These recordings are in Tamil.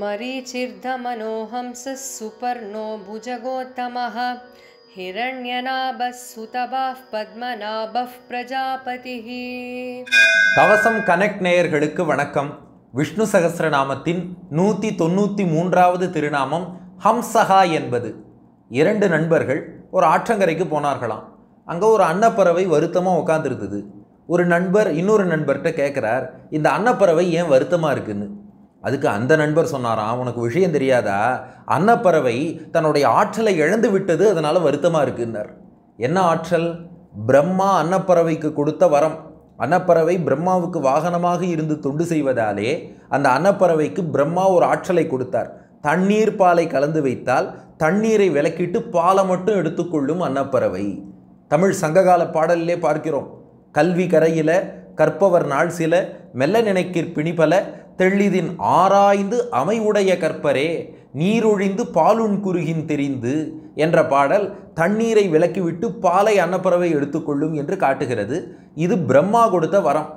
मरीचिर्धमनोहंसः भुजगोत्तमः हिरण्यनाभः सुतभाः கவசம் கனெக்ட் நேயர்களுக்கு வணக்கம் விஷ்ணு சகசிரநாமத்தின் நூற்றி தொண்ணூற்றி மூன்றாவது திருநாமம் ஹம்சஹா என்பது இரண்டு நண்பர்கள் ஒரு ஆற்றங்கரைக்கு போனார்களாம் அங்கே ஒரு அன்னப்பறவை வருத்தமாக உட்காந்துருந்தது ஒரு நண்பர் இன்னொரு நண்பர்கிட்ட கேட்குறார் இந்த அன்னப்பறவை ஏன் வருத்தமாக இருக்குன்னு அதுக்கு அந்த நண்பர் சொன்னாராம் உனக்கு விஷயம் தெரியாதா அன்னப்பறவை தன்னுடைய ஆற்றலை இழந்து விட்டது அதனால் வருத்தமாக இருக்குன்னார் என்ன ஆற்றல் பிரம்மா அன்னப்பறவைக்கு கொடுத்த வரம் அன்னப்பறவை பிரம்மாவுக்கு வாகனமாக இருந்து தொண்டு செய்வதாலே அந்த அன்னப்பறவைக்கு பிரம்மா ஒரு ஆற்றலை கொடுத்தார் தண்ணீர் பாலை கலந்து வைத்தால் தண்ணீரை விலக்கிட்டு பாலை மட்டும் எடுத்துக்கொள்ளும் அன்னப்பறவை தமிழ் சங்ககால பாடலிலே பார்க்கிறோம் கல்வி கரையில் கற்பவர் நாள் சில மெல்ல நினைக்கிற் பிணிபல தெள்ளிதின் ஆராய்ந்து அமைவுடைய கற்பரே நீரொழிந்து பாலுண் குறுகின் தெரிந்து என்ற பாடல் தண்ணீரை விலக்கிவிட்டு பாலை அன்னப்பறவை எடுத்துக்கொள்ளும் என்று காட்டுகிறது இது பிரம்மா கொடுத்த வரம்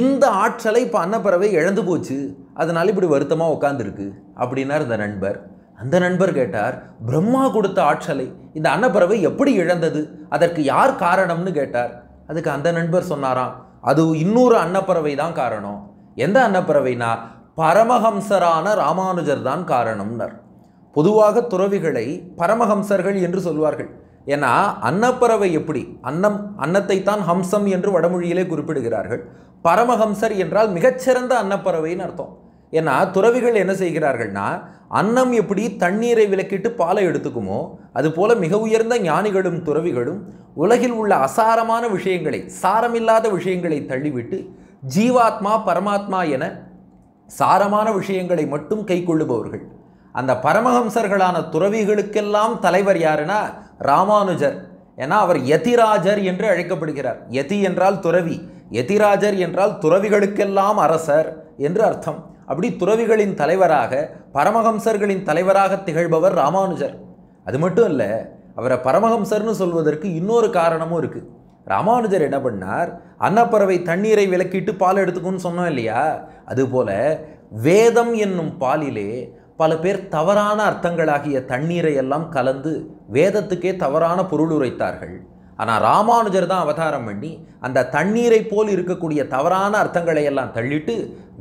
இந்த ஆற்றலை இப்போ அன்னப்பறவை இழந்து போச்சு அதனால் இப்படி வருத்தமாக உட்காந்துருக்கு அப்படின்னார் இந்த நண்பர் அந்த நண்பர் கேட்டார் பிரம்மா கொடுத்த ஆற்றலை இந்த அன்னப்பறவை எப்படி இழந்தது அதற்கு யார் காரணம்னு கேட்டார் அதுக்கு அந்த நண்பர் சொன்னாராம் அது இன்னொரு அன்னப்பறவை தான் காரணம் எந்த அன்னப்பறவைனா பரமஹம்சரான ராமானுஜர் தான் காரணம்னர் பொதுவாக துறவிகளை பரமஹம்சர்கள் என்று சொல்வார்கள் ஏன்னா அன்னப்பறவை எப்படி அன்னம் அன்னத்தை தான் ஹம்சம் என்று வடமொழியிலே குறிப்பிடுகிறார்கள் பரமஹம்சர் என்றால் மிகச்சிறந்த அன்னப்பறவைன்னு அர்த்தம் ஏன்னா துறவிகள் என்ன செய்கிறார்கள்னா அன்னம் எப்படி தண்ணீரை விளக்கிட்டு பாலை எடுத்துக்குமோ அதுபோல மிக உயர்ந்த ஞானிகளும் துறவிகளும் உலகில் உள்ள அசாரமான விஷயங்களை சாரமில்லாத விஷயங்களை தள்ளிவிட்டு ஜீவாத்மா பரமாத்மா என சாரமான விஷயங்களை மட்டும் கைக்கொள்ளுபவர்கள் அந்த பரமஹம்சர்களான துறவிகளுக்கெல்லாம் தலைவர் யாருன்னா ராமானுஜர் ஏன்னா அவர் யதிராஜர் என்று அழைக்கப்படுகிறார் யதி என்றால் துறவி யதிராஜர் என்றால் துறவிகளுக்கெல்லாம் அரசர் என்று அர்த்தம் அப்படி துறவிகளின் தலைவராக பரமஹம்சர்களின் தலைவராக திகழ்பவர் ராமானுஜர் அது மட்டும் இல்லை அவரை பரமஹம்சர்னு சொல்வதற்கு இன்னொரு காரணமும் இருக்குது ராமானுஜர் என்ன பண்ணார் அன்னப்பறவை தண்ணீரை விளக்கிட்டு பால் எடுத்துக்கோன்னு சொன்னோம் இல்லையா அதுபோல் வேதம் என்னும் பாலிலே பல பேர் தவறான அர்த்தங்களாகிய தண்ணீரை எல்லாம் கலந்து வேதத்துக்கே தவறான பொருள் உரைத்தார்கள் ஆனால் ராமானுஜர் தான் அவதாரம் பண்ணி அந்த தண்ணீரை போல் இருக்கக்கூடிய தவறான அர்த்தங்களை எல்லாம் தள்ளிட்டு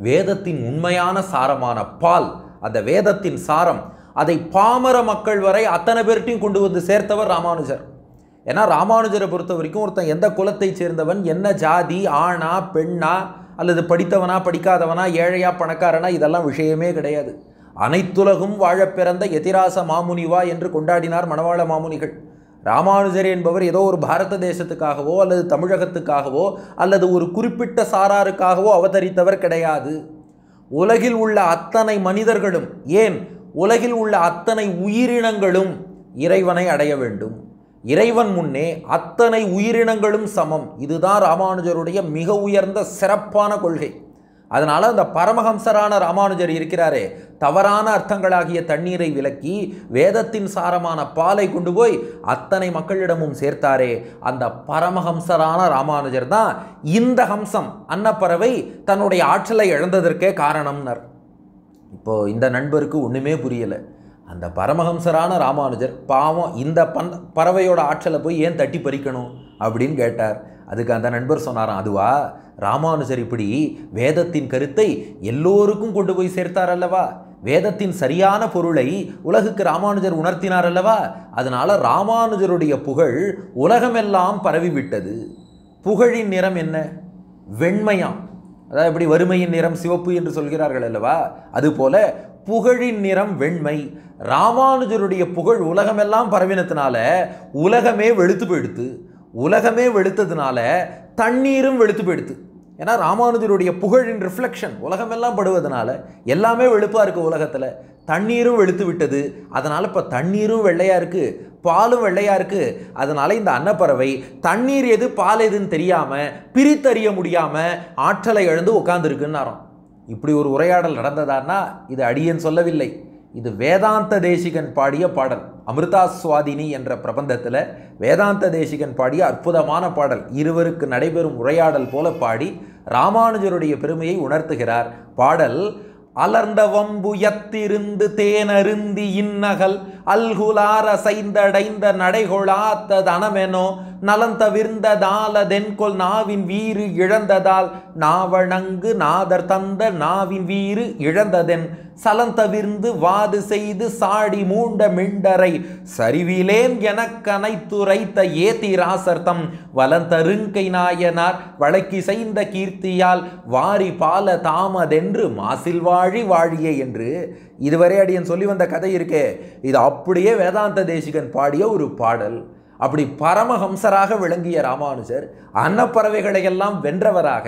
வேதத்தின் உண்மையான சாரமான பால் அந்த வேதத்தின் சாரம் அதை பாமர மக்கள் வரை அத்தனை பேர்ட்டையும் கொண்டு வந்து சேர்த்தவர் ராமானுஜர் ஏன்னா ராமானுஜரை பொறுத்த வரைக்கும் ஒருத்தன் எந்த குலத்தை சேர்ந்தவன் என்ன ஜாதி ஆணா பெண்ணா அல்லது படித்தவனா படிக்காதவனா ஏழையா பணக்காரனா இதெல்லாம் விஷயமே கிடையாது அனைத்துலகும் வாழ பிறந்த எதிராச மாமுனிவா என்று கொண்டாடினார் மணவாள மாமுனிகள் ராமானுஜர் என்பவர் ஏதோ ஒரு பாரத தேசத்துக்காகவோ அல்லது தமிழகத்துக்காகவோ அல்லது ஒரு குறிப்பிட்ட சாராருக்காகவோ அவதரித்தவர் கிடையாது உலகில் உள்ள அத்தனை மனிதர்களும் ஏன் உலகில் உள்ள அத்தனை உயிரினங்களும் இறைவனை அடைய வேண்டும் இறைவன் முன்னே அத்தனை உயிரினங்களும் சமம் இதுதான் ராமானுஜருடைய மிக உயர்ந்த சிறப்பான கொள்கை அதனால் அந்த பரமஹம்சரான ராமானுஜர் இருக்கிறாரே தவறான அர்த்தங்களாகிய தண்ணீரை விலக்கி வேதத்தின் சாரமான பாலை கொண்டு போய் அத்தனை மக்களிடமும் சேர்த்தாரே அந்த பரமஹம்சரான ராமானுஜர் தான் இந்த ஹம்சம் அன்னப்பறவை தன்னுடைய ஆற்றலை இழந்ததற்கே காரணம்னர் இப்போது இந்த நண்பருக்கு ஒன்றுமே புரியலை அந்த பரமஹம்சரான ராமானுஜர் பாவம் இந்த பன் பறவையோட ஆற்றலை போய் ஏன் தட்டி பறிக்கணும் அப்படின்னு கேட்டார் அதுக்கு அந்த நண்பர் சொன்னாராம் அதுவா ராமானுஜர் இப்படி வேதத்தின் கருத்தை எல்லோருக்கும் கொண்டு போய் சேர்த்தார் அல்லவா வேதத்தின் சரியான பொருளை உலகுக்கு ராமானுஜர் உணர்த்தினார் அல்லவா அதனால் ராமானுஜருடைய புகழ் உலகமெல்லாம் பரவிவிட்டது புகழின் நிறம் என்ன வெண்மையாம் அதாவது எப்படி வறுமையின் நிறம் சிவப்பு என்று சொல்கிறார்கள் அல்லவா அதுபோல புகழின் நிறம் வெண்மை ராமானுஜருடைய புகழ் உலகமெல்லாம் பரவினத்தினால உலகமே வெளுத்து போயிடுத்து உலகமே வெளுத்ததுனால தண்ணீரும் வெளுத்து போயிடுத்து ஏன்னா ராமானுஜருடைய புகழ் இன் ரிஃப்ளெக்ஷன் உலகமெல்லாம் படுவதனால எல்லாமே வெளுப்பாக இருக்குது உலகத்தில் தண்ணீரும் வெளுத்து விட்டது அதனால் இப்போ தண்ணீரும் வெள்ளையாக இருக்குது பாலும் வெள்ளையாக இருக்குது அதனால் இந்த அன்னப்பறவை தண்ணீர் எது பால் எதுன்னு தெரியாமல் பிரித்தறிய முடியாமல் ஆற்றலை எழுந்து உட்காந்துருக்குன்னு இப்படி ஒரு உரையாடல் நடந்ததான்னா இது அடியன் சொல்லவில்லை இது வேதாந்த தேசிகன் பாடிய பாடல் அமிர்தா சுவாதினி என்ற பிரபந்தத்தில் வேதாந்த தேசிகன் பாடிய அற்புதமான பாடல் இருவருக்கு நடைபெறும் உரையாடல் போல பாடி ராமானுஜருடைய பெருமையை உணர்த்துகிறார் பாடல் அலர்ந்த வம்புயத்திருந்து தேனருந்தி இன்னகல் அல்குலார சைந்தடைந்த நடைகொளாத்த தனமெனோ நலம் தவிர்ந்ததால் அதென்கொள் நாவின் வீறு இழந்ததால் நாவணங்கு நாதர் தந்த நாவின் வீறு இழந்ததென் சலந்தவிர்ந்து வாது செய்து சாடி மூண்ட மிண்டரை சரிவிலேன் எனக்கனைத்துரைத்த வலந்த வலந்தருங்கை நாயனார் வழக்கி செய்த கீர்த்தியால் வாரி பால தாமதென்று மாசில் வாழி வாழியே என்று இதுவரை அடியன் சொல்லி வந்த கதை இருக்கே இது அப்படியே வேதாந்த தேசிகன் பாடிய ஒரு பாடல் அப்படி பரமஹம்சராக விளங்கிய ராமானுஜர் அன்னப்பறவைகளையெல்லாம் எல்லாம் வென்றவராக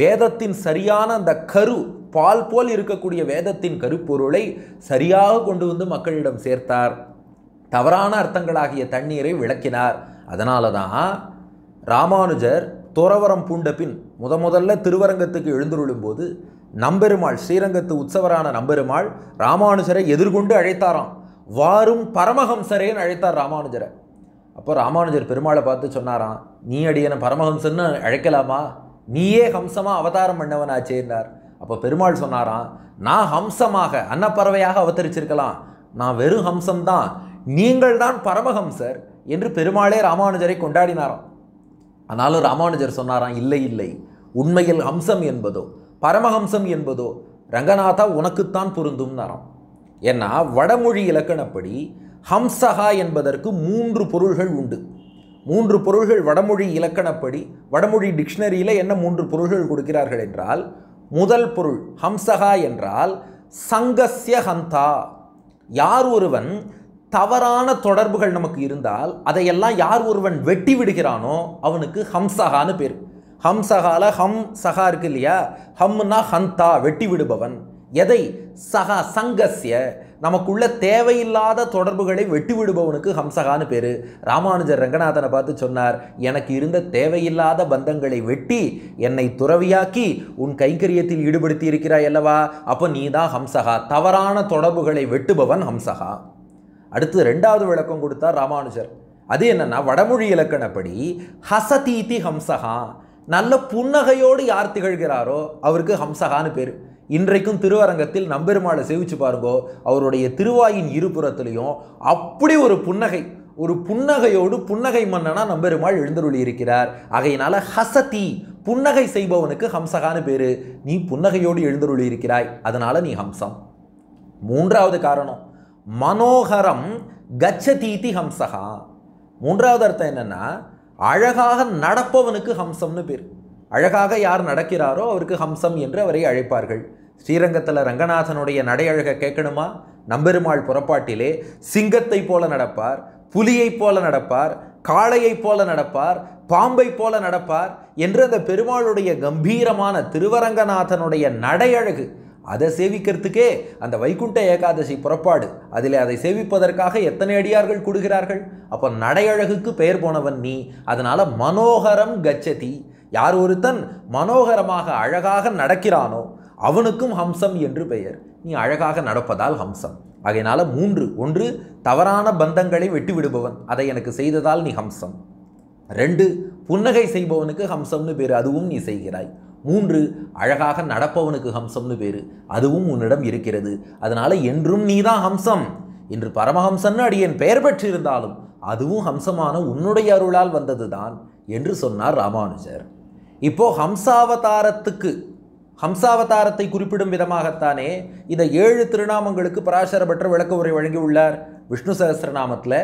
வேதத்தின் சரியான அந்த கரு பால் போல் இருக்கக்கூடிய வேதத்தின் கருப்பொருளை சரியாக கொண்டு வந்து மக்களிடம் சேர்த்தார் தவறான அர்த்தங்களாகிய தண்ணீரை விளக்கினார் அதனால தான் ராமானுஜர் துறவரம் பூண்ட பின் முத முதல்ல திருவரங்கத்துக்கு எழுந்துருளும் போது நம்பெருமாள் ஸ்ரீரங்கத்து உற்சவரான நம்பெருமாள் ராமானுஜரை எதிர்கொண்டு அழைத்தாராம் வாரும் பரமஹம்சரேன்னு அழைத்தார் ராமானுஜரை அப்போ ராமானுஜர் பெருமாளை பார்த்து சொன்னாராம் நீ அடியனை பரமஹம்சன்னு அழைக்கலாமா நீயே ஹம்சமாக அவதாரம் சேர்ந்தார் அப்போ பெருமாள் சொன்னாராம் நான் ஹம்சமாக அன்னப்பறவையாக அவதரிச்சிருக்கலாம் நான் வெறும் ஹம்சம்தான் நீங்கள் தான் பரமஹம்சர் என்று பெருமாளே ராமானுஜரை கொண்டாடினாராம் ஆனாலும் ராமானுஜர் சொன்னாராம் இல்லை இல்லை உண்மையில் ஹம்சம் என்பதோ பரமஹம்சம் என்பதோ ரங்கநாதா உனக்குத்தான் பொருந்தும்னாராம் ஏன்னா வடமொழி இலக்கணப்படி ஹம்சஹா என்பதற்கு மூன்று பொருள்கள் உண்டு மூன்று பொருள்கள் வடமொழி இலக்கணப்படி வடமொழி டிக்ஷனரியில் என்ன மூன்று பொருள்கள் கொடுக்கிறார்கள் என்றால் முதல் பொருள் ஹம்சகா என்றால் சங்கஸ்ய ஹந்தா யார் ஒருவன் தவறான தொடர்புகள் நமக்கு இருந்தால் அதையெல்லாம் யார் ஒருவன் வெட்டி விடுகிறானோ அவனுக்கு ஹம்சகான்னு பேர் ஹம்சகால ஹம் சகா இருக்கு இல்லையா ஹம்னா ஹந்தா வெட்டி விடுபவன் எதை சகா சங்கஸ்ய நமக்குள்ள தேவையில்லாத தொடர்புகளை வெட்டி விடுபவனுக்கு ஹம்சகான்னு பேர் ராமானுஜர் ரங்கநாதனை பார்த்து சொன்னார் எனக்கு இருந்த தேவையில்லாத பந்தங்களை வெட்டி என்னை துறவியாக்கி உன் கைங்கரியத்தில் ஈடுபடுத்தி இருக்கிறாய் அல்லவா அப்போ நீ தான் ஹம்சகா தவறான தொடர்புகளை வெட்டுபவன் ஹம்சகா அடுத்து ரெண்டாவது விளக்கம் கொடுத்தார் ராமானுஜர் அது என்னென்னா வடமொழி இலக்கணப்படி ஹசதீதி ஹம்சகா நல்ல புன்னகையோடு யார் திகழ்கிறாரோ அவருக்கு ஹம்சகான்னு பேர் இன்றைக்கும் திருவரங்கத்தில் நம்பெருமாளை சேவிச்சு பாருங்கோ அவருடைய திருவாயின் இருபுறத்திலையும் அப்படி ஒரு புன்னகை ஒரு புன்னகையோடு புன்னகை மன்னனா நம்பெருமாள் எழுந்தருளி இருக்கிறார் ஆகையினால ஹசதி புன்னகை செய்பவனுக்கு ஹம்சகான்னு பேரு நீ புன்னகையோடு எழுந்தருளி இருக்கிறாய் அதனால நீ ஹம்சம் மூன்றாவது காரணம் மனோகரம் கச்சதீதி ஹம்சகா மூன்றாவது அர்த்தம் என்னன்னா அழகாக நடப்பவனுக்கு ஹம்சம்னு பேர் அழகாக யார் நடக்கிறாரோ அவருக்கு ஹம்சம் என்று அவரை அழைப்பார்கள் ஸ்ரீரங்கத்தில் ரங்கநாதனுடைய நடை அழகை கேட்கணுமா நம்பெருமாள் புறப்பாட்டிலே சிங்கத்தை போல நடப்பார் புலியைப் போல நடப்பார் காளையைப் போல நடப்பார் பாம்பை போல நடப்பார் என்று அந்த பெருமாளுடைய கம்பீரமான திருவரங்கநாதனுடைய நடையழகு அதை சேவிக்கிறதுக்கே அந்த வைகுண்ட ஏகாதசி புறப்பாடு அதில் அதை சேவிப்பதற்காக எத்தனை அடியார்கள் கொடுக்கிறார்கள் அப்போ நடை அழகுக்கு பெயர் போனவன் நீ அதனால் மனோகரம் கச்சதி யார் ஒருத்தன் மனோகரமாக அழகாக நடக்கிறானோ அவனுக்கும் ஹம்சம் என்று பெயர் நீ அழகாக நடப்பதால் ஹம்சம் ஆகையினால மூன்று ஒன்று தவறான பந்தங்களை வெட்டிவிடுபவன் அதை எனக்கு செய்ததால் நீ ஹம்சம் ரெண்டு புன்னகை செய்பவனுக்கு ஹம்சம்னு பேர் அதுவும் நீ செய்கிறாய் மூன்று அழகாக நடப்பவனுக்கு ஹம்சம்னு பேர் அதுவும் உன்னிடம் இருக்கிறது அதனால் என்றும் நீதான் ஹம்சம் இன்று பரமஹம்சன்னு அடியேன் பெயர் பெற்றிருந்தாலும் அதுவும் ஹம்சமான உன்னுடைய அருளால் வந்ததுதான் என்று சொன்னார் ராமானுஜர் இப்போது ஹம்சாவதாரத்துக்கு ஹம்சாவதாரத்தை குறிப்பிடும் விதமாகத்தானே இந்த ஏழு திருநாமங்களுக்கு பராசர பற்ற விளக்க உரை வழங்கியுள்ளார் விஷ்ணு சகசிரநாமத்தில்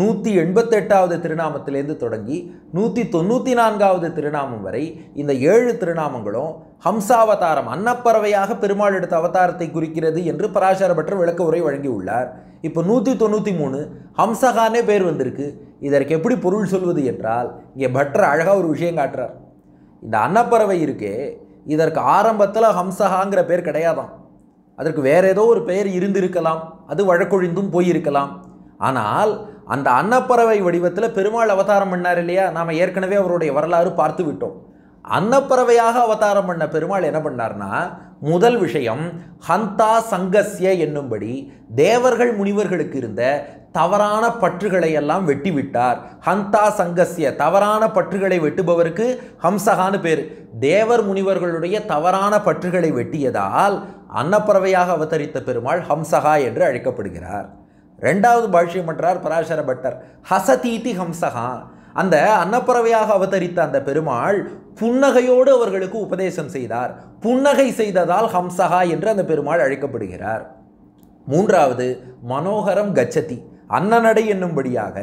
நூற்றி எண்பத்தெட்டாவது திருநாமத்திலேருந்து தொடங்கி நூற்றி தொண்ணூற்றி நான்காவது திருநாமம் வரை இந்த ஏழு திருநாமங்களும் ஹம்சாவதாரம் அன்னப்பறவையாக பெருமாள் எடுத்த அவதாரத்தை குறிக்கிறது என்று பராசர பற்ற விளக்க உரை வழங்கியுள்ளார் இப்போ நூற்றி தொண்ணூற்றி மூணு ஹம்சகானே பேர் வந்திருக்கு இதற்கு எப்படி பொருள் சொல்வது என்றால் இங்கே பட்டர் அழகாக ஒரு விஷயம் காட்டுறார் இந்த அன்னப்பறவை இருக்கே இதற்கு ஆரம்பத்தில் ஹம்சஹாங்கிற பேர் கிடையாதான் அதற்கு வேற ஏதோ ஒரு பெயர் இருந்திருக்கலாம் அது வழக்கொழிந்தும் போயிருக்கலாம் ஆனால் அந்த அன்னப்பறவை வடிவத்தில் பெருமாள் அவதாரம் பண்ணார் இல்லையா நாம் ஏற்கனவே அவருடைய வரலாறு பார்த்து விட்டோம் அன்னப்பறவையாக அவதாரம் பண்ண பெருமாள் என்ன பண்ணார்னா முதல் விஷயம் ஹந்தா சங்கஸ்ய என்னும்படி தேவர்கள் முனிவர்களுக்கு இருந்த தவறான பற்றுகளை எல்லாம் வெட்டி விட்டார் ஹந்தா சங்கஸ்ய தவறான பற்றுகளை வெட்டுபவருக்கு ஹம்சகான்னு பேர் தேவர் முனிவர்களுடைய தவறான பற்றுகளை வெட்டியதால் அன்னப்பறவையாக அவதரித்த பெருமாள் ஹம்சகா என்று அழைக்கப்படுகிறார் ரெண்டாவது பாஷ்யம் பண்ணுறார் பராசர பட்டர் ஹசதீதி ஹம்சகா அந்த அன்னப்பறவையாக அவதரித்த அந்த பெருமாள் புன்னகையோடு அவர்களுக்கு உபதேசம் செய்தார் புன்னகை செய்ததால் ஹம்சகா என்று அந்த பெருமாள் அழைக்கப்படுகிறார் மூன்றாவது மனோகரம் கச்சதி அன்னநடை என்னும்படியாக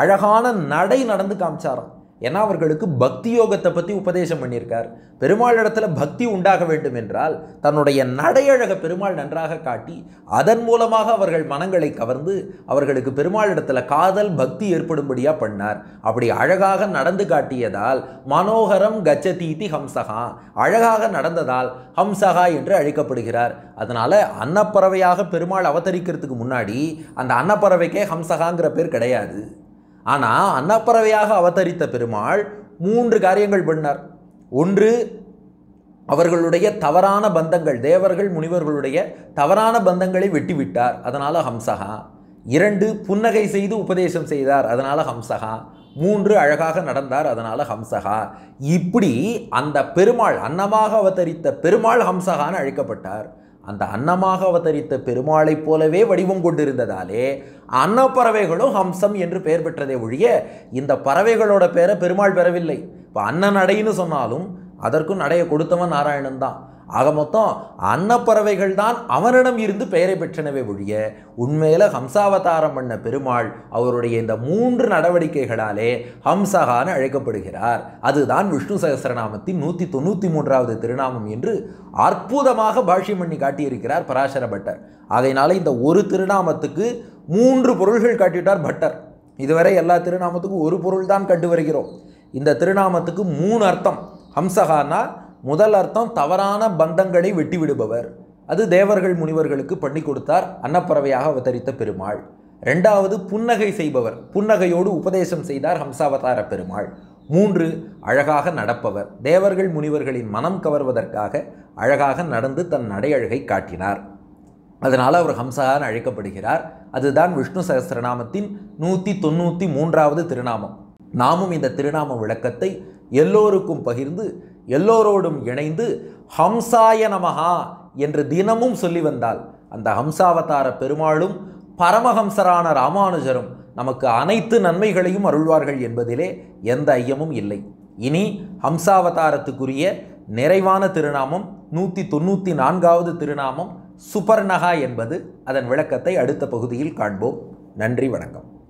அழகான நடை நடந்து காமிச்சாராம் ஏன்னா அவர்களுக்கு பக்தி யோகத்தை பற்றி உபதேசம் பண்ணியிருக்கார் பெருமாள் இடத்துல பக்தி உண்டாக வேண்டும் என்றால் தன்னுடைய நடையழக பெருமாள் நன்றாக காட்டி அதன் மூலமாக அவர்கள் மனங்களை கவர்ந்து அவர்களுக்கு பெருமாள் இடத்துல காதல் பக்தி ஏற்படும்படியாக பண்ணார் அப்படி அழகாக நடந்து காட்டியதால் மனோகரம் கச்சதீதி ஹம்சகா அழகாக நடந்ததால் ஹம்சகா என்று அழைக்கப்படுகிறார் அதனால் அன்னப்பறவையாக பெருமாள் அவதரிக்கிறதுக்கு முன்னாடி அந்த அன்னப்பறவைக்கே ஹம்சகாங்கிற பேர் கிடையாது ஆனால் அன்னப்பறவையாக அவதரித்த பெருமாள் மூன்று காரியங்கள் பண்ணார் ஒன்று அவர்களுடைய தவறான பந்தங்கள் தேவர்கள் முனிவர்களுடைய தவறான பந்தங்களை வெட்டிவிட்டார் அதனால் ஹம்சகா இரண்டு புன்னகை செய்து உபதேசம் செய்தார் அதனால் ஹம்சகா மூன்று அழகாக நடந்தார் அதனால் ஹம்சகா இப்படி அந்த பெருமாள் அன்னமாக அவதரித்த பெருமாள் ஹம்சகான்னு அழைக்கப்பட்டார் அந்த அன்னமாக அவதரித்த பெருமாளைப் போலவே வடிவம் கொண்டிருந்ததாலே அன்ன பறவைகளும் ஹம்சம் என்று பெயர் பெற்றதை ஒழிய இந்த பறவைகளோட பெயரை பெருமாள் பெறவில்லை இப்போ அன்ன நடைன்னு சொன்னாலும் அதற்கும் நடையை கொடுத்தவன் நாராயணன் தான் ஆக மொத்தம் அன்னப்பறவைகள் தான் அவனிடம் இருந்து பெயரை பெற்றனவே ஒழிய உண்மையில் ஹம்சாவதாரம் பண்ண பெருமாள் அவருடைய இந்த மூன்று நடவடிக்கைகளாலே ஹம்சகான்னு அழைக்கப்படுகிறார் அதுதான் விஷ்ணு சகசரநாமத்தின் நூற்றி தொண்ணூற்றி மூன்றாவது திருநாமம் என்று அற்புதமாக பாஷ்யம் பண்ணி காட்டியிருக்கிறார் பராசர பட்டர் ஆகையினால இந்த ஒரு திருநாமத்துக்கு மூன்று பொருள்கள் காட்டிவிட்டார் பட்டர் இதுவரை எல்லா திருநாமத்துக்கும் ஒரு பொருள் தான் கண்டு வருகிறோம் இந்த திருநாமத்துக்கு மூணு அர்த்தம் ஹம்சகான்னா முதல் அர்த்தம் தவறான பந்தங்களை வெட்டிவிடுபவர் அது தேவர்கள் முனிவர்களுக்கு பண்ணி கொடுத்தார் அன்னப்பறவையாக அவதரித்த பெருமாள் ரெண்டாவது புன்னகை செய்பவர் புன்னகையோடு உபதேசம் செய்தார் ஹம்சாவதார பெருமாள் மூன்று அழகாக நடப்பவர் தேவர்கள் முனிவர்களின் மனம் கவர்வதற்காக அழகாக நடந்து தன் நடையழகை காட்டினார் அதனால் அவர் ஹம்சான் அழைக்கப்படுகிறார் அதுதான் விஷ்ணு சகசிரநாமத்தின் நூற்றி தொண்ணூற்றி மூன்றாவது திருநாமம் நாமும் இந்த திருநாம விளக்கத்தை எல்லோருக்கும் பகிர்ந்து எல்லோரோடும் இணைந்து ஹம்சாய நமஹா என்று தினமும் சொல்லி வந்தால் அந்த ஹம்சாவதார பெருமாளும் பரமஹம்சரான ராமானுஜரும் நமக்கு அனைத்து நன்மைகளையும் அருள்வார்கள் என்பதிலே எந்த ஐயமும் இல்லை இனி ஹம்சாவதாரத்துக்குரிய நிறைவான திருநாமம் நூற்றி தொண்ணூற்றி நான்காவது திருநாமம் சுபர்ணகா என்பது அதன் விளக்கத்தை அடுத்த பகுதியில் காண்போம் நன்றி வணக்கம்